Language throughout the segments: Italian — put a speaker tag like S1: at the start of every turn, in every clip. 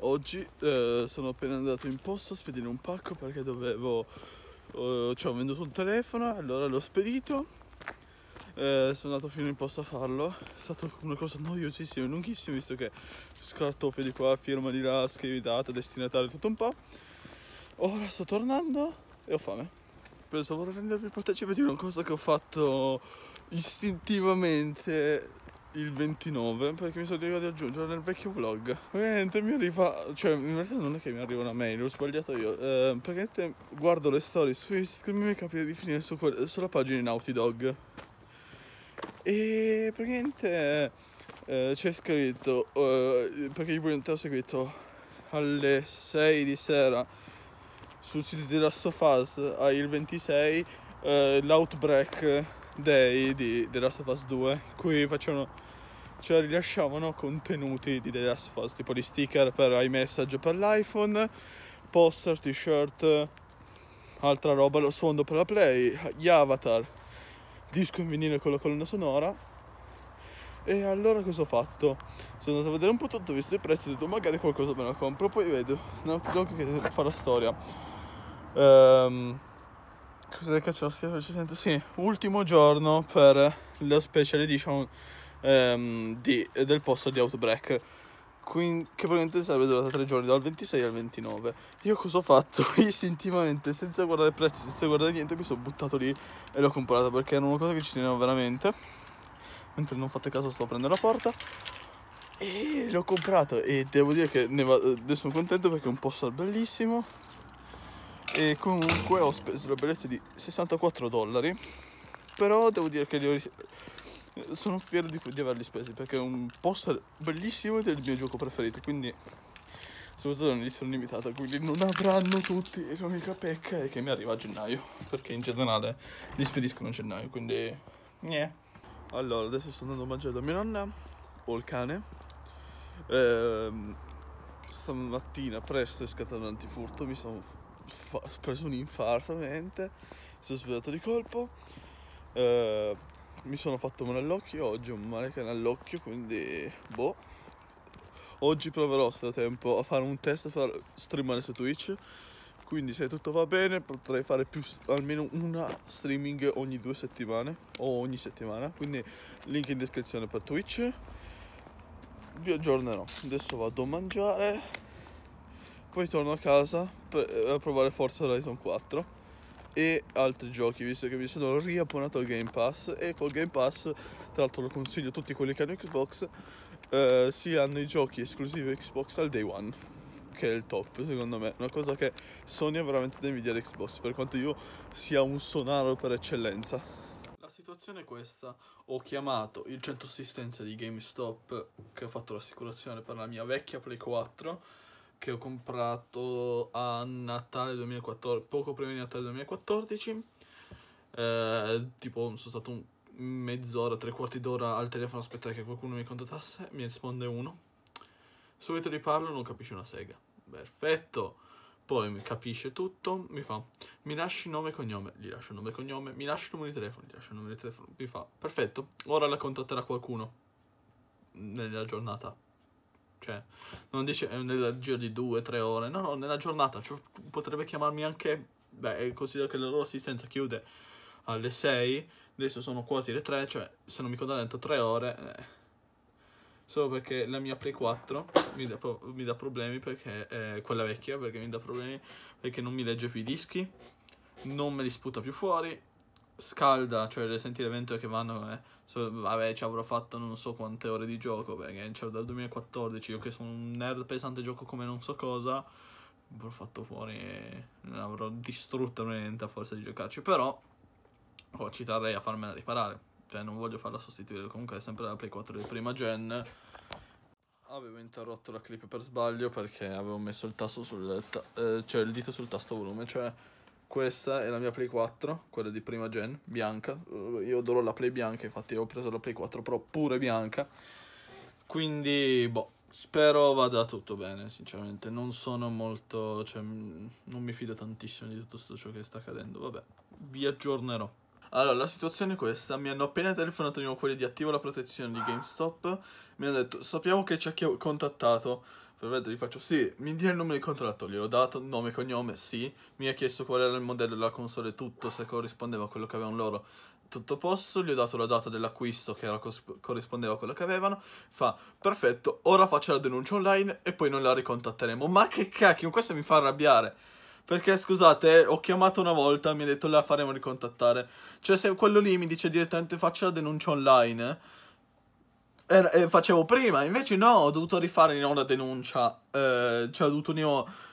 S1: Oggi eh, sono appena andato in posto a spedire un pacco perché dovevo... Eh, cioè ho venduto un telefono, allora l'ho spedito eh, sono andato fino in posto a farlo è stata una cosa noiosissima e lunghissima visto che scartofio di qua, firma di là, scrivi data, destinatario, tutto un po' ora sto tornando e ho fame sorpreso, vorrei rendervi partecipe di una cosa che ho fatto istintivamente il 29 perché mi sono dimenticato di aggiungere nel vecchio vlog Ovviamente mi arriva cioè in realtà non è che mi arriva una mail ho sbagliato io eh, perché te, guardo le storie su Instagram e mi capita di finire su sulla pagina Naughty Dog e praticamente eh, c'è scritto eh, perché io ho seguito alle 6 di sera sul sito di Last of Us hai il 26 eh, l'Outbreak Day di The Last of Us 2 cui facevano cioè rilasciavano contenuti di The Last of Us tipo gli sticker per iMessage per l'iPhone poster, t-shirt altra roba, lo sfondo per la Play gli avatar disco in vinile con la colonna sonora e allora cosa ho fatto? Sono andato a vedere un po' tutto, ho visto i prezzi, ho detto magari qualcosa me la compro, poi vedo Naughty Dog che fa la storia. Ehm, cos'è che c'è la scheda? Ci sento? Sì, ultimo giorno per la special edition ehm, di, del posto di Outbreak. Quindi, che probabilmente sarebbe durata tre giorni, dal 26 al 29. Io cosa ho fatto? Istintivamente, senza guardare i prezzi, senza guardare niente, mi sono buttato lì e l'ho comprata perché era una cosa che ci tenevo veramente mentre non fate caso sto aprendo la porta e l'ho comprato e devo dire che ne vado, sono contento perché è un poster bellissimo e comunque ho speso la bellezza di 64 dollari però devo dire che li ho, sono fiero di, di averli spesi perché è un poster bellissimo ed è il mio gioco preferito quindi soprattutto non li sono limitata quindi non avranno tutti e l'unica pecca è che mi arriva a gennaio perché in generale li spediscono a gennaio quindi niente allora, adesso sto andando a mangiare da mia nonna, o il cane. Ehm, stamattina presto è scattato un antifurto, mi sono preso un infarto ovviamente, sono svegliato di colpo. Ehm, mi sono fatto male all'occhio, oggi ho un male cane all'occhio, quindi boh. Oggi proverò se ho tempo a fare un test per streamare su Twitch quindi se tutto va bene potrei fare più, almeno una streaming ogni due settimane o ogni settimana quindi link in descrizione per Twitch vi aggiornerò adesso vado a mangiare poi torno a casa per eh, provare Forza Horizon 4 e altri giochi visto che mi sono riabbonato al Game Pass e col Game Pass tra l'altro lo consiglio a tutti quelli che hanno Xbox eh, si hanno i giochi esclusivi Xbox al day one che è il top secondo me una cosa che Sony ha veramente da invidiare Xbox per quanto io sia un sonaro per eccellenza la situazione è questa ho chiamato il centro assistenza di GameStop che ho fatto l'assicurazione per la mia vecchia Play 4 che ho comprato a Natale 2014 poco prima di Natale 2014 eh, tipo sono stato un mezz'ora, tre quarti d'ora al telefono a aspettare che qualcuno mi contattasse, mi risponde uno. Subito riparlo, non capisce una sega perfetto. Poi mi capisce tutto, mi fa, mi lasci nome e cognome, gli lascio nome e cognome, mi lasci il numero di telefono, gli lascio il numero di telefono, mi fa, perfetto, ora la contatterà qualcuno nella giornata. Cioè, non dice eh, nel giro di due, tre ore, no, no, nella giornata, cioè, potrebbe chiamarmi anche, beh, eh, considero che la loro assistenza chiude alle 6, adesso sono quasi le 3, cioè se non mi conta dentro 3 ore... Eh solo perché la mia Play 4 mi dà, mi dà problemi perché eh, quella vecchia perché mi dà problemi perché non mi legge più i dischi, non me li sputa più fuori, scalda, cioè le senti le ventole che vanno, eh, so, vabbè ci avrò fatto non so quante ore di gioco perché c'ero dal 2014, io che sono un nerd pesante gioco come non so cosa, avrò fatto fuori, eh, avrò distrutto niente a forza di giocarci, però oh, ci terrei a farmela riparare cioè non voglio farla sostituire, comunque è sempre la Play 4 di prima gen. Avevo interrotto la clip per sbaglio perché avevo messo il tasto sul ta- eh, cioè il dito sul tasto volume, cioè questa è la mia Play 4, quella di prima gen, bianca. Eh, io adoro la Play bianca, infatti ho preso la Play 4 però pure bianca. Quindi, boh, spero vada tutto bene, sinceramente. Non sono molto, cioè, non mi fido tantissimo di tutto ciò che sta accadendo. Vabbè, vi aggiornerò. Allora, la situazione è questa. Mi hanno appena telefonato di nuovo quelli di attivo la protezione di GameStop. Mi hanno detto, sappiamo che c'è chi ha contattato. Perfetto, gli faccio, sì, mi dia il nome di contratto. Gliel'ho dato, nome e cognome, sì. Mi ha chiesto qual era il modello della console, tutto, se corrispondeva a quello che avevano loro. Tutto a posto, gli ho dato la data dell'acquisto che era, corrispondeva a quello che avevano. Fa, perfetto, ora faccio la denuncia online e poi non la ricontatteremo. Ma che cacchio, questo mi fa arrabbiare. Perché scusate, ho chiamato una volta, mi ha detto la faremo ricontattare. Cioè se quello lì mi dice direttamente faccio la denuncia online, eh, era, facevo prima, invece no, ho dovuto rifare di la denuncia. Eh, cioè ho dovuto di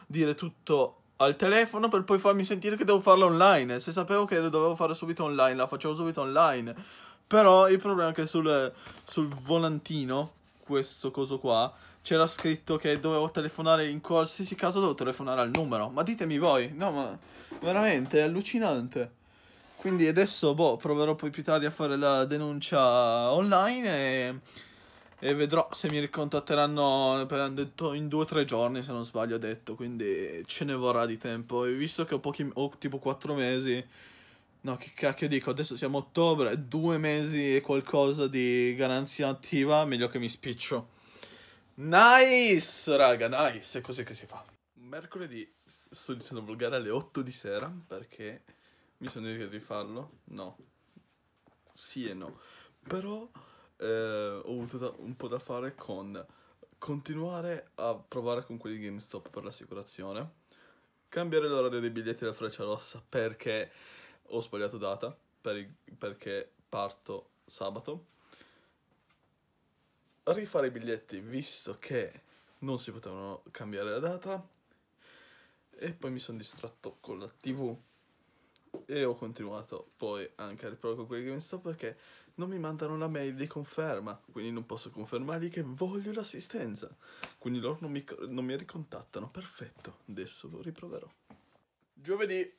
S1: dire tutto al telefono per poi farmi sentire che devo farla online. Se sapevo che dovevo fare subito online, la facevo subito online. Però il problema è che sul, sul volantino, questo coso qua, c'era scritto che dovevo telefonare in qualsiasi caso dovevo telefonare al numero. Ma ditemi voi, no, ma veramente è allucinante. Quindi adesso boh, proverò poi più tardi a fare la denuncia online e, e vedrò se mi ricontatteranno detto, in due o tre giorni se non sbaglio ho detto, quindi ce ne vorrà di tempo. E visto che ho, pochi, ho tipo quattro mesi, no che cacchio dico, adesso siamo a ottobre, due mesi e qualcosa di garanzia attiva, meglio che mi spiccio. Nice, raga, nice. È così che si fa. Mercoledì sto iniziando a vlogare alle 8 di sera perché mi sono detto di rifarlo. No. Sì e no. Però eh, ho avuto da, un po' da fare con continuare a provare con quelli di GameStop per l'assicurazione, cambiare l'orario dei biglietti della freccia rossa perché ho sbagliato data, per, perché parto sabato rifare i biglietti visto che non si potevano cambiare la data e poi mi sono distratto con la tv e ho continuato poi anche a riprovare con quelli che mi sto perché non mi mandano la mail di conferma quindi non posso confermargli che voglio l'assistenza quindi loro non mi, non mi ricontattano perfetto adesso lo riproverò giovedì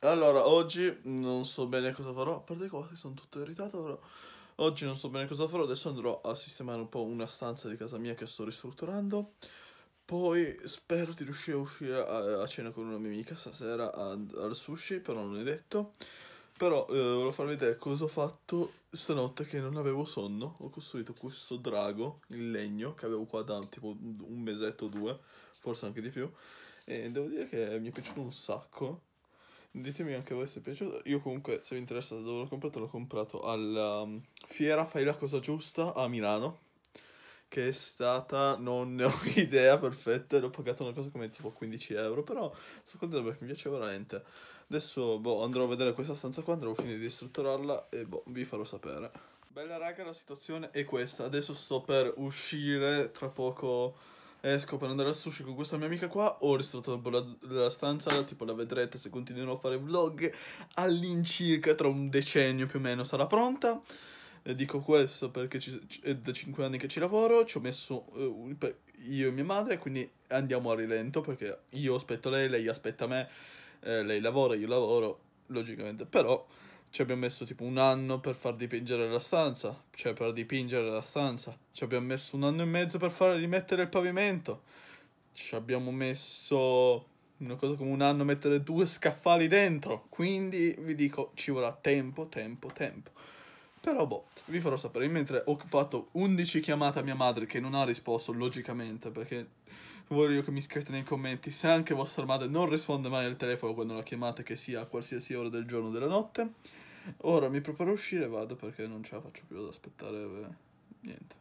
S1: allora oggi non so bene cosa farò a parte cose sono tutto irritato però Oggi non so bene cosa farò, adesso andrò a sistemare un po' una stanza di casa mia che sto ristrutturando. Poi spero di riuscire a uscire a, a cena con una mia amica stasera al sushi, però non è detto. Però eh, volevo farvi vedere cosa ho fatto stanotte che non avevo sonno. Ho costruito questo drago in legno che avevo qua da tipo un mesetto o due, forse anche di più. E devo dire che mi è piaciuto un sacco Ditemi anche voi se è piaciuto. Io comunque, se vi interessa da dove l'ho comprato, l'ho comprato alla um, Fiera Fai la cosa giusta a Milano. Che è stata, non ne ho idea perfetta, l'ho pagata una cosa come tipo 15 euro, però sto contento perché mi piace veramente. Adesso boh, andrò a vedere questa stanza qua, andrò a finire di strutturarla e boh, vi farò sapere. Bella raga, la situazione è questa. Adesso sto per uscire, tra poco esco per andare al sushi con questa mia amica qua, ho ristrutturato la, la stanza, tipo la vedrete se continuerò a fare vlog, all'incirca tra un decennio più o meno sarà pronta. Eh, dico questo perché ci, è da 5 anni che ci lavoro, ci ho messo eh, io e mia madre, quindi andiamo a rilento perché io aspetto lei, lei aspetta me, eh, lei lavora, io lavoro, logicamente, però... Ci abbiamo messo tipo un anno per far dipingere la stanza, cioè per dipingere la stanza. Ci abbiamo messo un anno e mezzo per far rimettere il pavimento. Ci abbiamo messo una cosa come un anno mettere due scaffali dentro. Quindi vi dico, ci vorrà tempo, tempo, tempo. Però boh, vi farò sapere. Mentre ho fatto 11 chiamate a mia madre che non ha risposto, logicamente, perché voglio che mi scrivete nei commenti se anche vostra madre non risponde mai al telefono quando la chiamate, che sia a qualsiasi ora del giorno o della notte. Ora mi preparo a uscire e vado perché non ce la faccio più ad aspettare beh, niente.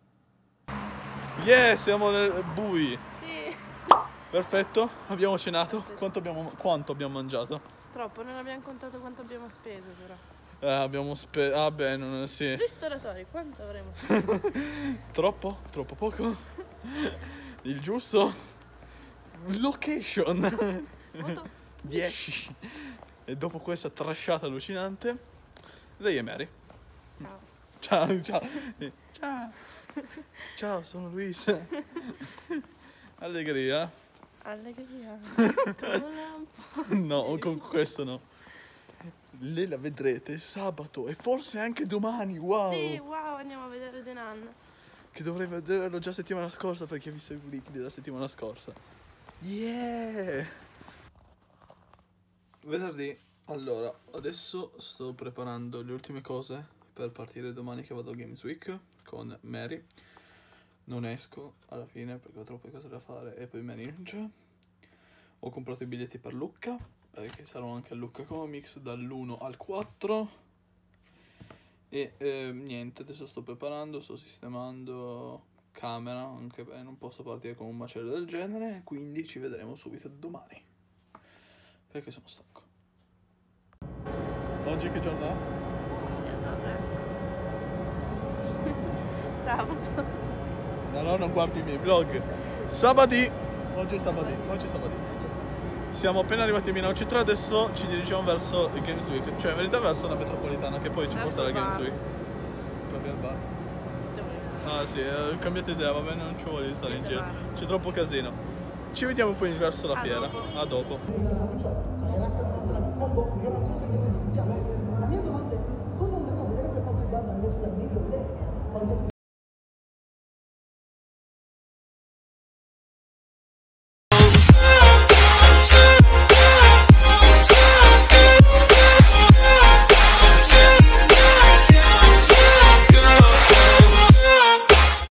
S1: Yeah, siamo nel bui. Sì. Perfetto, abbiamo cenato. Quanto, abbiamo, quanto abbiamo mangiato? Troppo, non abbiamo contato quanto abbiamo speso però. Eh, abbiamo speso... Ah beh, non... sì. Ristoratori, quanto avremo speso? Troppo? Troppo poco? Il giusto? Location! 10. e dopo questa trasciata allucinante lei è Mary. Ciao. Ciao, ciao. Ciao. Ciao, sono Luisa. Allegria. Allegria. Con un lampo. no, con questo no. Lei la vedrete sabato e forse anche domani. Wow. Sì, wow, andiamo a vedere The Nun. Che dovrei vederlo già settimana scorsa perché ho visto i clip della settimana scorsa. Yeah! Venerdì allora, adesso sto preparando le ultime cose per partire domani che vado a Games Week con Mary. Non esco alla fine perché ho troppe cose da fare e poi Mary non c'è. Ho comprato i biglietti per Lucca, perché sarò anche a Lucca Comics dall'1 al 4. E eh, niente, adesso sto preparando, sto sistemando camera, anche perché non posso partire con un macello del genere, quindi ci vedremo subito domani, perché sono stanco. Oggi che giornata? Sabato. No, no, non guardi i miei vlog. Sabati. Oggi è sabati. Oggi è sabati. Siamo appena arrivati a Milano Centro, adesso ci dirigiamo verso il Games Week, cioè in verità verso la metropolitana che poi ci verso porterà al Games Week. Perché il bar? Ah sì, eh, cambiato idea, va bene, non ci voglio stare in giro. C'è troppo casino. Ci vediamo poi verso la a fiera. Dopo. A dopo.